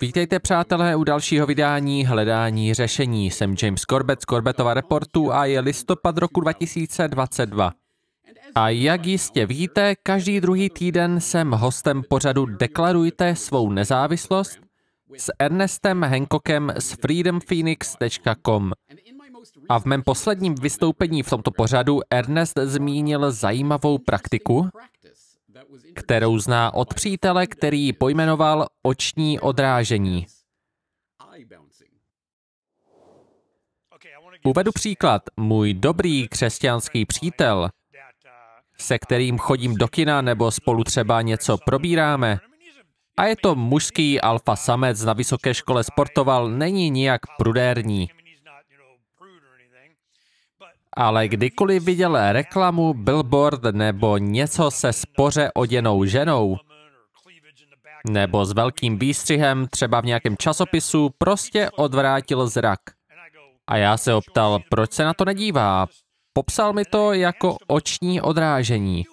Vítejte přátelé u dalšího vydání Hledání řešení. Jsem James Corbett z Corbettova reportu a je listopad roku 2022. A jak jistě víte, každý druhý týden jsem hostem pořadu Deklarujte svou nezávislost s Ernestem Henkokem z freedomphoenix.com. A v mém posledním vystoupení v tomto pořadu Ernest zmínil zajímavou praktiku, kterou zná od přítele, který ji pojmenoval oční odrážení. Uvedu příklad. Můj dobrý křesťanský přítel, se kterým chodím do kina nebo spolu třeba něco probíráme, a je to mužský alfa samec na vysoké škole sportoval, není nijak prudérní ale kdykoliv viděl reklamu, billboard nebo něco se spoře oděnou ženou, nebo s velkým výstřihem, třeba v nějakém časopisu, prostě odvrátil zrak. A já se optal, proč se na to nedívá. Popsal mi to jako oční odrážení.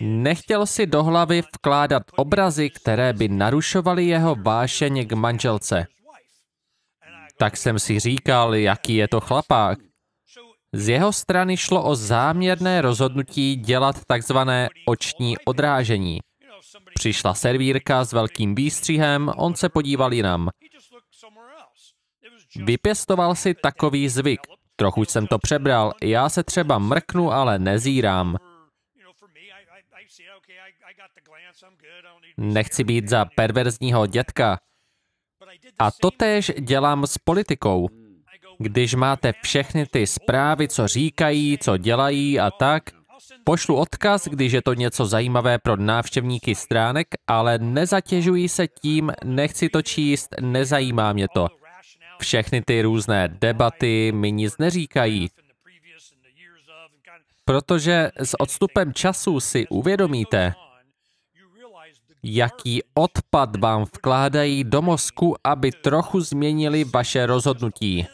Nechtěl si do hlavy vkládat obrazy, které by narušovaly jeho vášeň k manželce tak jsem si říkal, jaký je to chlapák. Z jeho strany šlo o záměrné rozhodnutí dělat takzvané oční odrážení. Přišla servírka s velkým výstřihem, on se podíval jinam. Vypěstoval si takový zvyk. Trochu jsem to přebral, já se třeba mrknu, ale nezírám. Nechci být za perverzního dětka. A totéž dělám s politikou. Když máte všechny ty zprávy, co říkají, co dělají a tak, pošlu odkaz, když je to něco zajímavé pro návštěvníky stránek, ale nezatěžuji se tím, nechci to číst, nezajímá mě to. Všechny ty různé debaty mi nic neříkají. Protože s odstupem času si uvědomíte, jaký odpad vám vkládají do mozku, aby trochu změnili vaše rozhodnutí.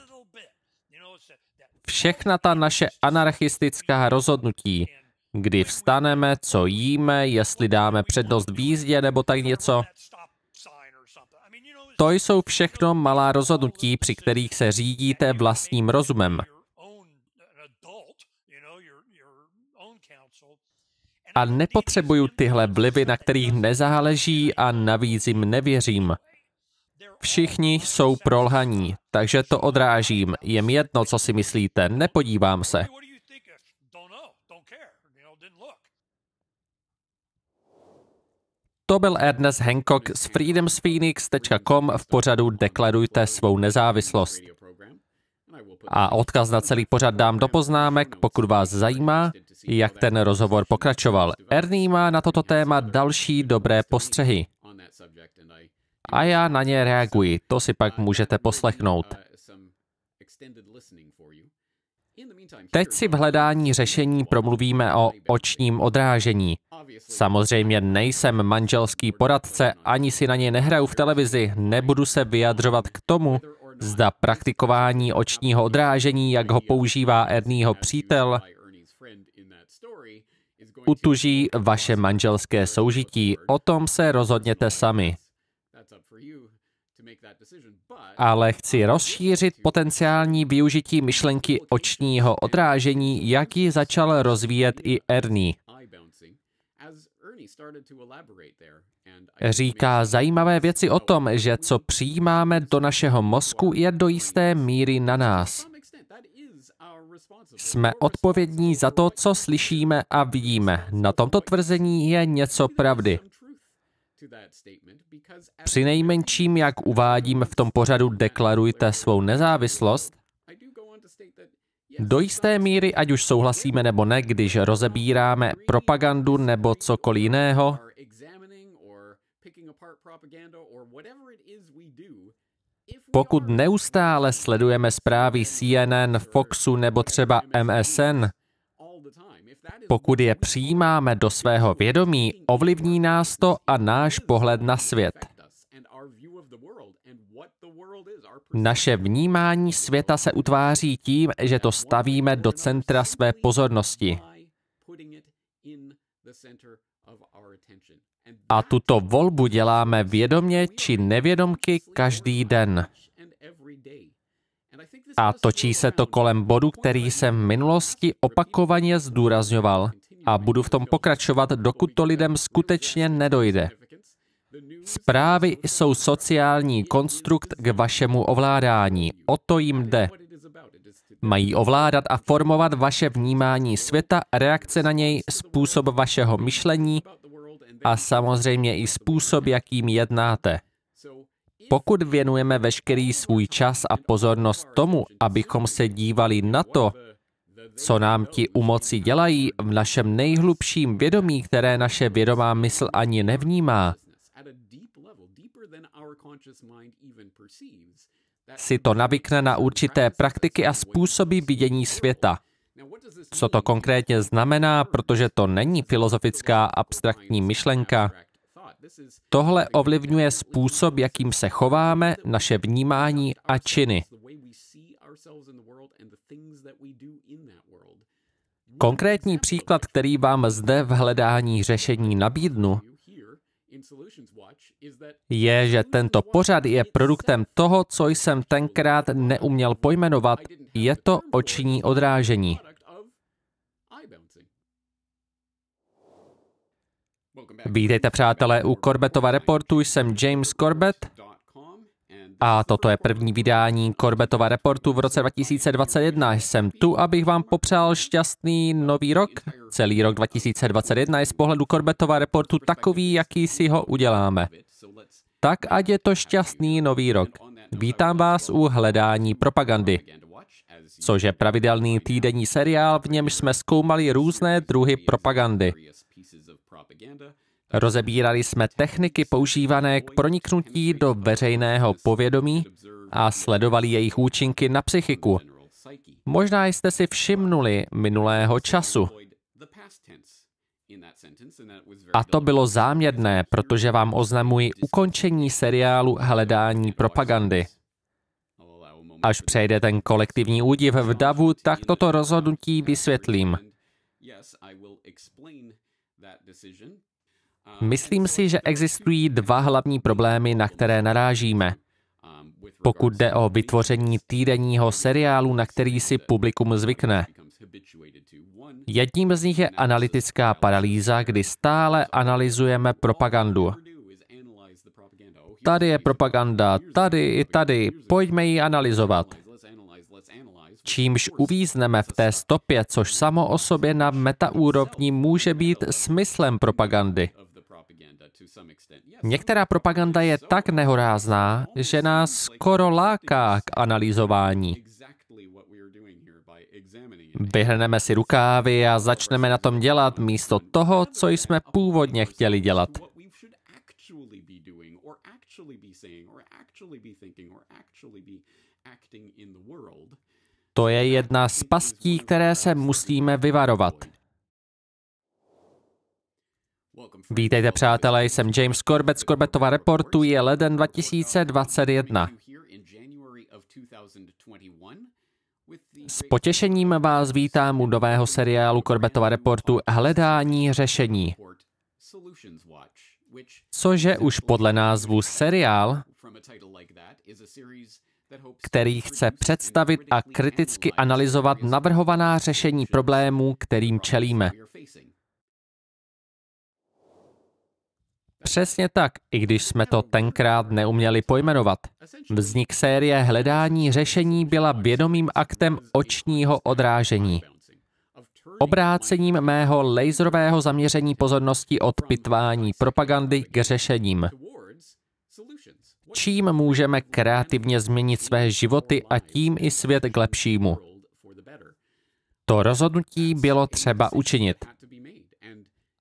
Všechna ta naše anarchistická rozhodnutí, kdy vstaneme, co jíme, jestli dáme přednost v jízdě nebo tak něco, to jsou všechno malá rozhodnutí, při kterých se řídíte vlastním rozumem. a nepotřebuju tyhle vlivy, na kterých nezáleží a navíc jim nevěřím. Všichni jsou prolhaní, takže to odrážím. Je mi jedno, co si myslíte, nepodívám se. To byl Ernest Hancock z freedomsphoenix.com v pořadu Deklarujte svou nezávislost. A odkaz na celý pořad dám do poznámek, pokud vás zajímá jak ten rozhovor pokračoval. Ernie má na toto téma další dobré postřehy. A já na ně reaguji, to si pak můžete poslechnout. Teď si v hledání řešení promluvíme o očním odrážení. Samozřejmě nejsem manželský poradce, ani si na ně nehraju v televizi, nebudu se vyjadřovat k tomu, zda praktikování očního odrážení, jak ho používá Ernieho přítel, utuží vaše manželské soužití. O tom se rozhodněte sami. Ale chci rozšířit potenciální využití myšlenky očního odrážení, jak ji začal rozvíjet i Ernie. Říká zajímavé věci o tom, že co přijímáme do našeho mozku, je do jisté míry na nás. Jsme odpovědní za to, co slyšíme a vidíme. Na tomto tvrzení je něco pravdy. Při nejmenším, jak uvádím v tom pořadu, deklarujte svou nezávislost. Do jisté míry, ať už souhlasíme nebo ne, když rozebíráme propagandu nebo cokoliv jiného, pokud neustále sledujeme zprávy CNN, Foxu nebo třeba MSN, pokud je přijímáme do svého vědomí, ovlivní nás to a náš pohled na svět. Naše vnímání světa se utváří tím, že to stavíme do centra své pozornosti. A tuto volbu děláme vědomě či nevědomky každý den. A točí se to kolem bodu, který jsem v minulosti opakovaně zdůrazňoval. A budu v tom pokračovat, dokud to lidem skutečně nedojde. Zprávy jsou sociální konstrukt k vašemu ovládání. O to jim jde. Mají ovládat a formovat vaše vnímání světa, reakce na něj, způsob vašeho myšlení, a samozřejmě i způsob, jakým jednáte. Pokud věnujeme veškerý svůj čas a pozornost tomu, abychom se dívali na to, co nám ti u moci dělají v našem nejhlubším vědomí, které naše vědomá mysl ani nevnímá, si to navykne na určité praktiky a způsoby vidění světa co to konkrétně znamená, protože to není filozofická abstraktní myšlenka. Tohle ovlivňuje způsob, jakým se chováme, naše vnímání a činy. Konkrétní příklad, který vám zde v hledání řešení nabídnu, je, že tento pořad je produktem toho, co jsem tenkrát neuměl pojmenovat. Je to oční odrážení. Vítejte přátelé u Corbettova reportu, jsem James Corbett a toto je první vydání Corbettova reportu v roce 2021. Jsem tu, abych vám popřál šťastný nový rok. Celý rok 2021 je z pohledu Corbettova reportu takový, jaký si ho uděláme. Tak ať je to šťastný nový rok. Vítám vás u Hledání propagandy což je pravidelný týdenní seriál, v němž jsme zkoumali různé druhy propagandy. Rozebírali jsme techniky používané k proniknutí do veřejného povědomí a sledovali jejich účinky na psychiku. Možná jste si všimnuli minulého času. A to bylo záměrné, protože vám oznamuji ukončení seriálu Hledání propagandy. Až přejde ten kolektivní údiv v davu, tak toto rozhodnutí vysvětlím. Myslím si, že existují dva hlavní problémy, na které narážíme. Pokud jde o vytvoření týdenního seriálu, na který si publikum zvykne. Jedním z nich je analytická paralýza, kdy stále analyzujeme propagandu. Tady je propaganda, tady i tady, pojďme ji analyzovat. Čímž uvízneme v té stopě, což samo o sobě na metaúrovni může být smyslem propagandy. Některá propaganda je tak nehorázná, že nás skoro láká k analyzování. Vyhrneme si rukávy a začneme na tom dělat místo toho, co jsme původně chtěli dělat. To je jedna z pastí, které se musíme vyvarovat. Vítejte přátelé, jsem James Corbett z Corbettova reportu, je leden 2021. S potěšením vás vítám u nového seriálu Corbettova reportu Hledání řešení, Cože, už podle názvu seriál, který chce představit a kriticky analyzovat navrhovaná řešení problémů, kterým čelíme. Přesně tak, i když jsme to tenkrát neuměli pojmenovat. Vznik série Hledání řešení byla vědomým aktem očního odrážení. Obrácením mého laserového zaměření pozornosti od pitvání propagandy k řešením. Čím můžeme kreativně změnit své životy a tím i svět k lepšímu? To rozhodnutí bylo třeba učinit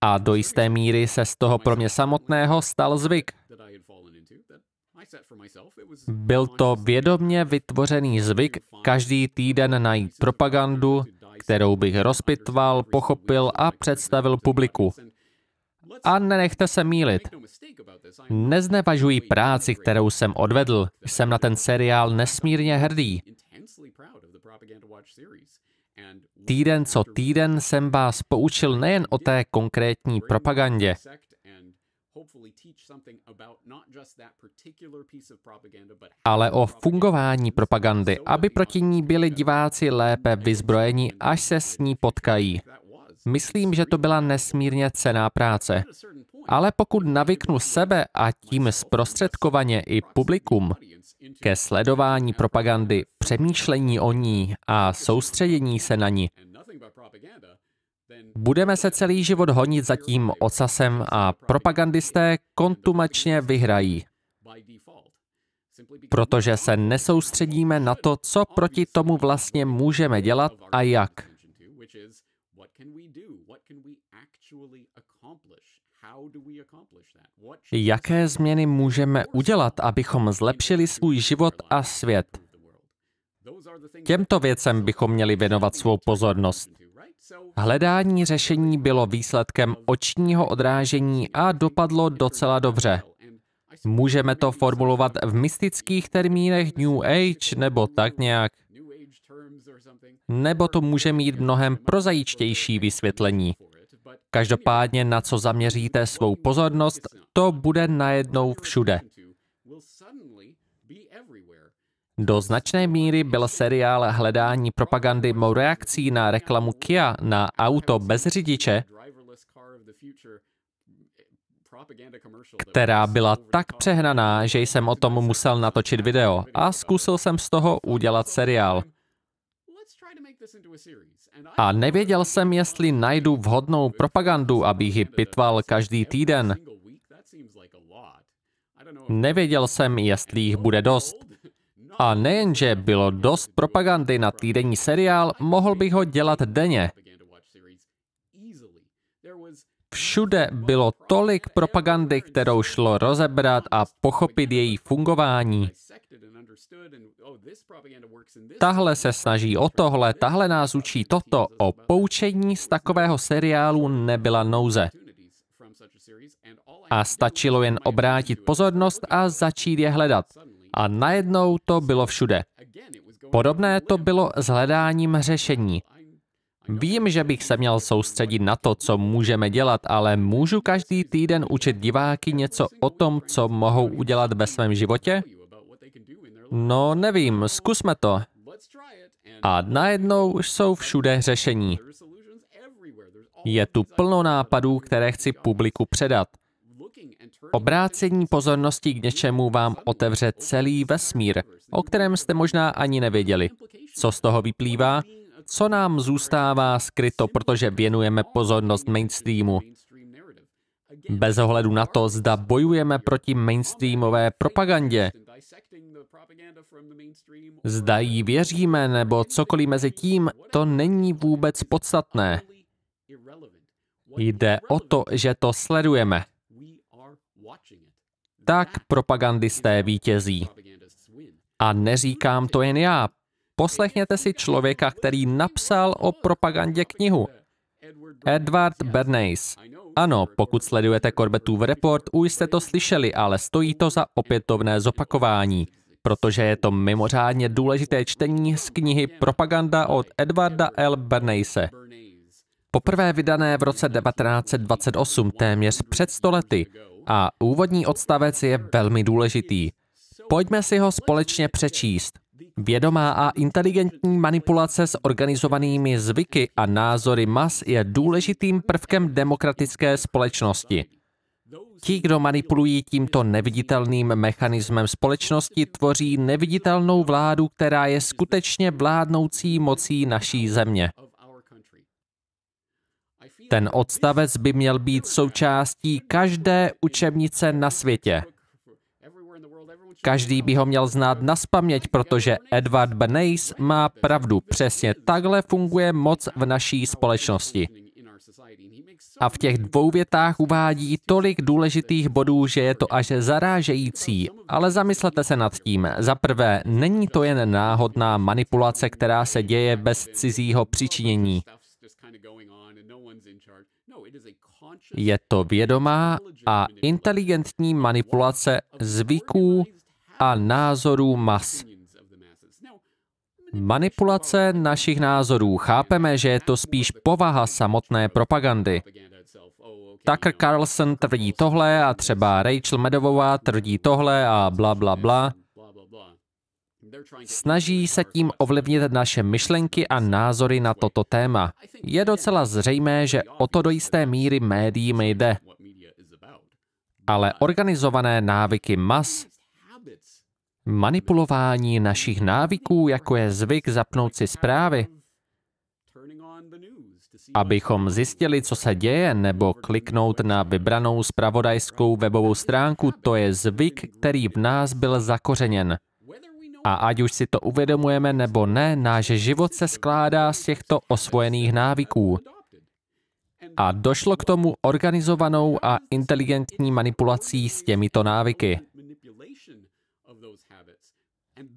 a do jisté míry se z toho pro mě samotného stal zvyk. Byl to vědomně vytvořený zvyk každý týden najít propagandu, kterou bych rozpitval, pochopil a představil publiku. A nenechte se mílit. Neznevažuji práci, kterou jsem odvedl. Jsem na ten seriál nesmírně hrdý. Týden co týden jsem vás poučil nejen o té konkrétní propagandě, ale o fungování propagandy, aby proti ní byli diváci lépe vyzbrojeni, až se s ní potkají. Myslím, že to byla nesmírně cená práce. Ale pokud navyknu sebe a tím zprostředkovaně i publikum ke sledování propagandy, přemýšlení o ní a soustředění se na ní, budeme se celý život honit za tím ocasem a propagandisté kontumačně vyhrají protože se nesoustředíme na to, co proti tomu vlastně můžeme dělat a jak. Jaké změny můžeme udělat, abychom zlepšili svůj život a svět? Těmto věcem bychom měli věnovat svou pozornost. Hledání řešení bylo výsledkem očního odrážení a dopadlo docela dobře. Můžeme to formulovat v mystických termínech New Age nebo tak nějak. Nebo to může mít mnohem prozajíčtější vysvětlení. Každopádně na co zaměříte svou pozornost, to bude najednou všude. Do značné míry byl seriál hledání propagandy mou reakcí na reklamu Kia na auto bez řidiče, která byla tak přehnaná, že jsem o tom musel natočit video a zkusil jsem z toho udělat seriál. A nevěděl jsem, jestli najdu vhodnou propagandu, abych ji pitval každý týden. Nevěděl jsem, jestli jich bude dost. A nejenže bylo dost propagandy na týdenní seriál, mohl bych ho dělat denně. Všude bylo tolik propagandy, kterou šlo rozebrat a pochopit její fungování. Oh, tahle se snaží o tohle, tahle nás učí toto. O poučení z takového seriálu nebyla nouze. A stačilo jen obrátit pozornost a začít je hledat. A najednou to bylo všude. Podobné to bylo s hledáním řešení. Vím, že bych se měl soustředit na to, co můžeme dělat, ale můžu každý týden učit diváky něco o tom, co mohou udělat ve svém životě? No, nevím, zkusme to. A najednou jsou všude řešení. Je tu plno nápadů, které chci publiku předat. Obrácení pozornosti k něčemu vám otevře celý vesmír, o kterém jste možná ani nevěděli. Co z toho vyplývá? Co nám zůstává skryto, protože věnujeme pozornost mainstreamu? Bez ohledu na to, zda bojujeme proti mainstreamové propagandě, Zda jí věříme nebo cokoliv mezi tím, to není vůbec podstatné. Jde o to, že to sledujeme. Tak propagandisté vítězí. A neříkám to jen já. Poslechněte si člověka, který napsal o propagandě knihu. Edward Bernays. Ano, pokud sledujete Corbettův report, už jste to slyšeli, ale stojí to za opětovné zopakování protože je to mimořádně důležité čtení z knihy Propaganda od Edwarda L. Bernays. Poprvé vydané v roce 1928, téměř před stolety, a úvodní odstavec je velmi důležitý. Pojďme si ho společně přečíst. Vědomá a inteligentní manipulace s organizovanými zvyky a názory mas je důležitým prvkem demokratické společnosti. Ti, kdo manipulují tímto neviditelným mechanismem společnosti, tvoří neviditelnou vládu, která je skutečně vládnoucí mocí naší země. Ten odstavec by měl být součástí každé učebnice na světě. Každý by ho měl znát na spaměť, protože Edward Bernays má pravdu. Přesně takhle funguje moc v naší společnosti a v těch dvou větách uvádí tolik důležitých bodů, že je to až zarážející. Ale zamyslete se nad tím. Za prvé, není to jen náhodná manipulace, která se děje bez cizího přičinění. Je to vědomá a inteligentní manipulace zvyků a názorů mas manipulace našich názorů. Chápeme, že je to spíš povaha samotné propagandy. Tucker Carlson tvrdí tohle a třeba Rachel Medovová tvrdí tohle a bla, bla, bla. Snaží se tím ovlivnit naše myšlenky a názory na toto téma. Je docela zřejmé, že o to do jisté míry médiím jde. Ale organizované návyky mas manipulování našich návyků, jako je zvyk zapnout si zprávy, abychom zjistili, co se děje, nebo kliknout na vybranou spravodajskou webovou stránku, to je zvyk, který v nás byl zakořeněn. A ať už si to uvědomujeme nebo ne, náš život se skládá z těchto osvojených návyků. A došlo k tomu organizovanou a inteligentní manipulací s těmito návyky.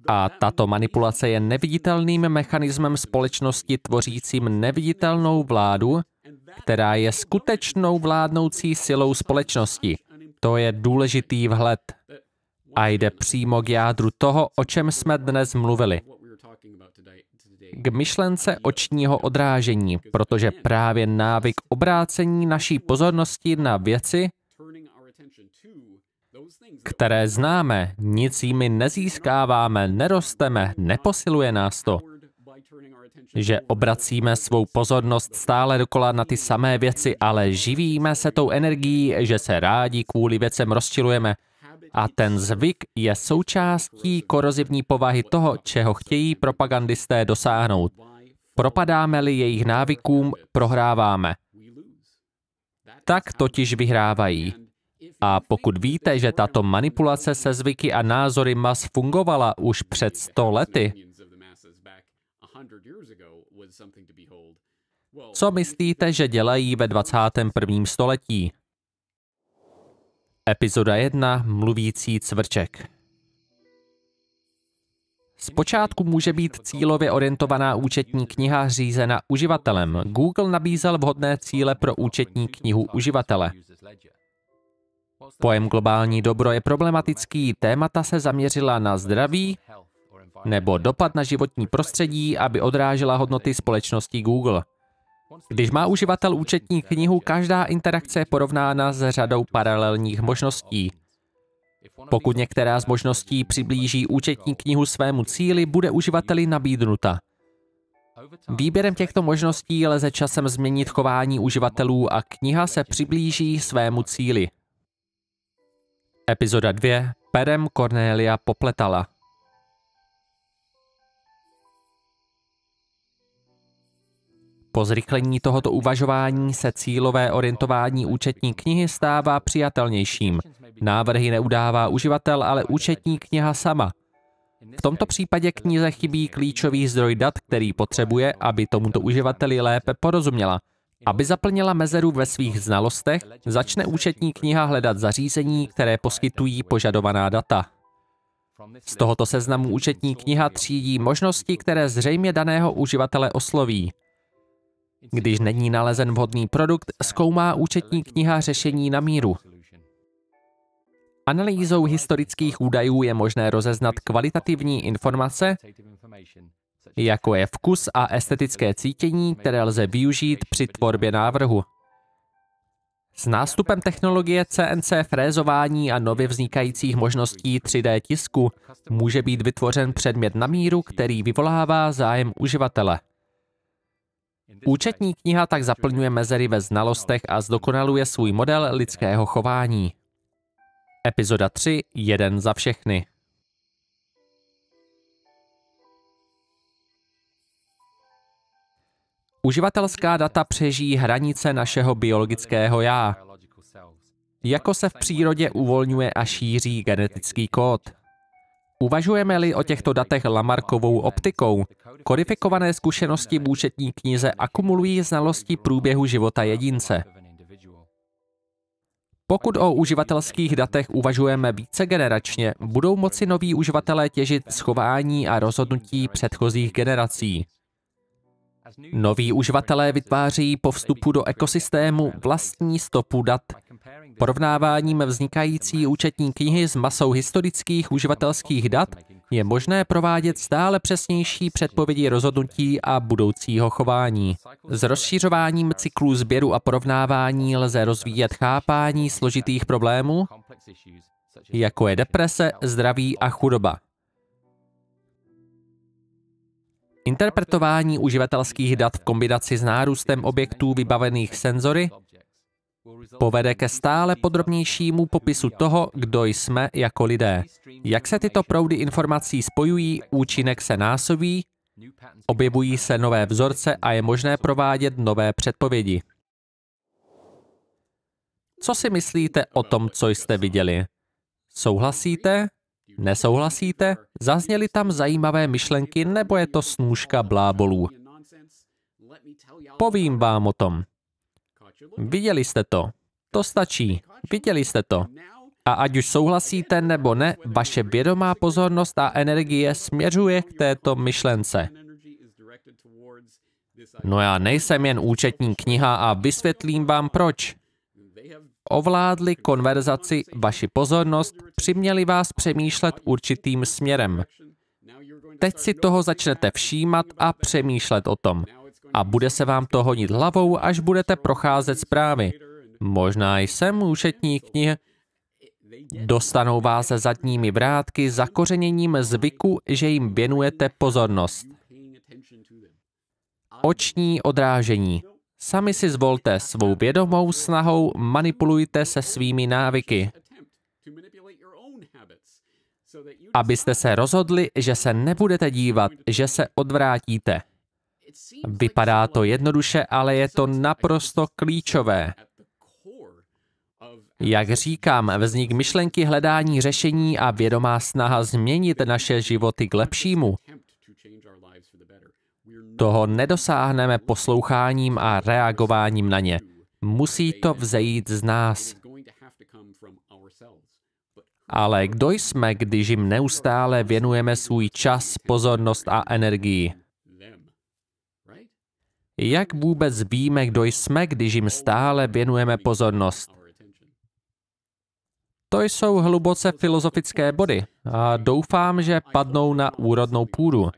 A tato manipulace je neviditelným mechanismem společnosti tvořícím neviditelnou vládu, která je skutečnou vládnoucí silou společnosti. To je důležitý vhled a jde přímo k jádru toho, o čem jsme dnes mluvili. K myšlence očního odrážení, protože právě návyk obrácení naší pozornosti na věci, které známe, nic jimi nezískáváme, nerosteme, neposiluje nás to. Že obracíme svou pozornost stále dokola na ty samé věci, ale živíme se tou energií, že se rádi kvůli věcem rozčilujeme. A ten zvyk je součástí korozivní povahy toho, čeho chtějí propagandisté dosáhnout. Propadáme-li jejich návykům, prohráváme. Tak totiž vyhrávají. A pokud víte, že tato manipulace se zvyky a názory mas fungovala už před 100 lety, co myslíte, že dělají ve 21. století? Epizoda 1. Mluvící cvrček. Zpočátku může být cílově orientovaná účetní kniha řízena uživatelem. Google nabízel vhodné cíle pro účetní knihu uživatele. Pojem globální dobro je problematický, témata se zaměřila na zdraví nebo dopad na životní prostředí, aby odrážela hodnoty společnosti Google. Když má uživatel účetní knihu, každá interakce je porovnána s řadou paralelních možností. Pokud některá z možností přiblíží účetní knihu svému cíli, bude uživateli nabídnuta. Výběrem těchto možností lze časem změnit chování uživatelů a kniha se přiblíží svému cíli. Epizoda 2. Perem Cornelia popletala. Po zrychlení tohoto uvažování se cílové orientování účetní knihy stává přijatelnějším. Návrhy neudává uživatel, ale účetní kniha sama. V tomto případě knize chybí klíčový zdroj dat, který potřebuje, aby tomuto uživateli lépe porozuměla – aby zaplnila mezeru ve svých znalostech, začne účetní kniha hledat zařízení, které poskytují požadovaná data. Z tohoto seznamu účetní kniha třídí možnosti, které zřejmě daného uživatele osloví. Když není nalezen vhodný produkt, zkoumá účetní kniha řešení na míru. Analýzou historických údajů je možné rozeznat kvalitativní informace jako je vkus a estetické cítění, které lze využít při tvorbě návrhu. S nástupem technologie CNC frézování a nově vznikajících možností 3D tisku může být vytvořen předmět na míru, který vyvolává zájem uživatele. Účetní kniha tak zaplňuje mezery ve znalostech a zdokonaluje svůj model lidského chování. Epizoda 3. Jeden za všechny. Uživatelská data přežijí hranice našeho biologického já. Jako se v přírodě uvolňuje a šíří genetický kód. Uvažujeme-li o těchto datech Lamarkovou optikou, kodifikované zkušenosti v účetní knize akumulují znalosti průběhu života jedince. Pokud o uživatelských datech uvažujeme generačně, budou moci noví uživatelé těžit schování a rozhodnutí předchozích generací. Noví uživatelé vytváří po vstupu do ekosystému vlastní stopu dat. Porovnáváním vznikající účetní knihy s masou historických uživatelských dat je možné provádět stále přesnější předpovědi rozhodnutí a budoucího chování. S rozšířováním cyklů sběru a porovnávání lze rozvíjet chápání složitých problémů, jako je deprese, zdraví a chudoba. Interpretování uživatelských dat v kombinaci s nárůstem objektů vybavených senzory povede ke stále podrobnějšímu popisu toho, kdo jsme jako lidé. Jak se tyto proudy informací spojují, účinek se násobí, objevují se nové vzorce a je možné provádět nové předpovědi. Co si myslíte o tom, co jste viděli? Souhlasíte? Nesouhlasíte? Zazněly tam zajímavé myšlenky, nebo je to snůžka blábolů? Povím vám o tom. Viděli jste to. To stačí. Viděli jste to. A ať už souhlasíte nebo ne, vaše vědomá pozornost a energie směřuje k této myšlence. No já nejsem jen účetní kniha a vysvětlím vám proč ovládli konverzaci vaši pozornost, přiměli vás přemýšlet určitým směrem. Teď si toho začnete všímat a přemýšlet o tom. A bude se vám to honit hlavou, až budete procházet zprávy. Možná jsem účetní knih. Dostanou vás zadními vrátky zakořeněním zvyku, že jim věnujete pozornost. Oční odrážení. Sami si zvolte svou vědomou snahou, manipulujte se svými návyky, abyste se rozhodli, že se nebudete dívat, že se odvrátíte. Vypadá to jednoduše, ale je to naprosto klíčové. Jak říkám, vznik myšlenky hledání řešení a vědomá snaha změnit naše životy k lepšímu toho nedosáhneme posloucháním a reagováním na ně. Musí to vzejít z nás. Ale kdo jsme, když jim neustále věnujeme svůj čas, pozornost a energii? Jak vůbec víme, kdo jsme, když jim stále věnujeme pozornost? To jsou hluboce filozofické body a doufám, že padnou na úrodnou půdu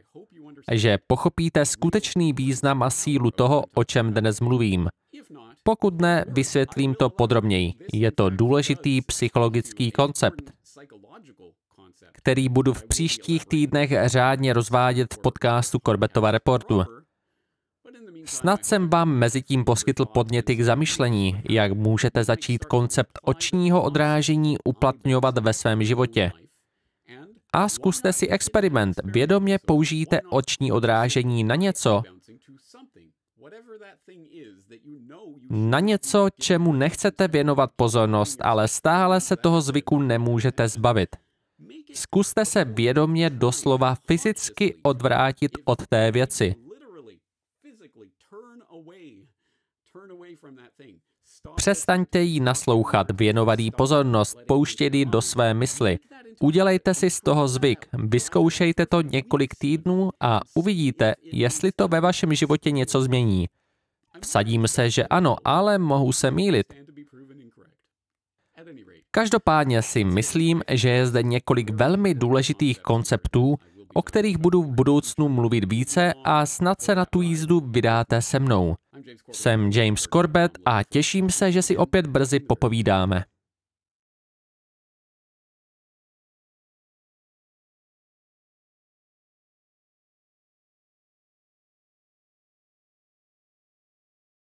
že pochopíte skutečný význam a sílu toho, o čem dnes mluvím. Pokud ne, vysvětlím to podrobněji. Je to důležitý psychologický koncept, který budu v příštích týdnech řádně rozvádět v podcastu Corbettova reportu. Snad jsem vám mezi tím poskytl podněty k zamyšlení, jak můžete začít koncept očního odrážení uplatňovat ve svém životě a zkuste si experiment. Vědomě použijte oční odrážení na něco, na něco, čemu nechcete věnovat pozornost, ale stále se toho zvyku nemůžete zbavit. Zkuste se vědomě doslova fyzicky odvrátit od té věci. Přestaňte jí naslouchat, věnovat jí pozornost, pouštět jí do své mysli. Udělejte si z toho zvyk, vyzkoušejte to několik týdnů a uvidíte, jestli to ve vašem životě něco změní. Vsadím se, že ano, ale mohu se mýlit. Každopádně si myslím, že je zde několik velmi důležitých konceptů, o kterých budu v budoucnu mluvit více a snad se na tu jízdu vydáte se mnou. Jsem James Corbett a těším se, že si opět brzy popovídáme.